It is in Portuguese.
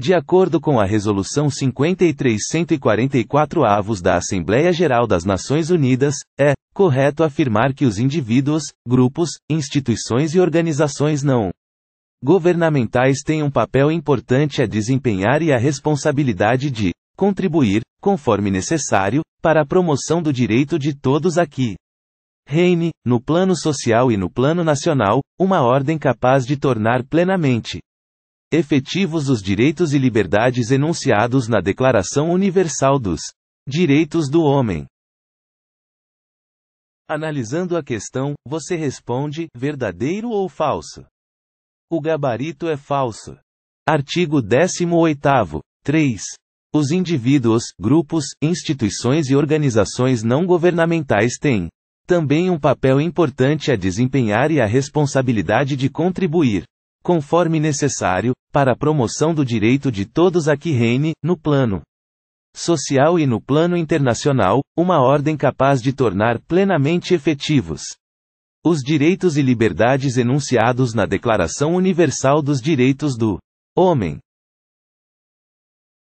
De acordo com a Resolução 5344 avos da Assembleia Geral das Nações Unidas, é correto afirmar que os indivíduos, grupos, instituições e organizações não governamentais têm um papel importante a desempenhar e a responsabilidade de contribuir, conforme necessário, para a promoção do direito de todos aqui. Reine, no plano social e no plano nacional, uma ordem capaz de tornar plenamente efetivos os direitos e liberdades enunciados na Declaração Universal dos Direitos do Homem. Analisando a questão, você responde: verdadeiro ou falso? O gabarito é falso. Artigo 18. 3. Os indivíduos, grupos, instituições e organizações não governamentais têm também um papel importante a desempenhar e a responsabilidade de contribuir conforme necessário, para a promoção do direito de todos a que reine, no plano social e no plano internacional, uma ordem capaz de tornar plenamente efetivos os direitos e liberdades enunciados na Declaração Universal dos Direitos do Homem.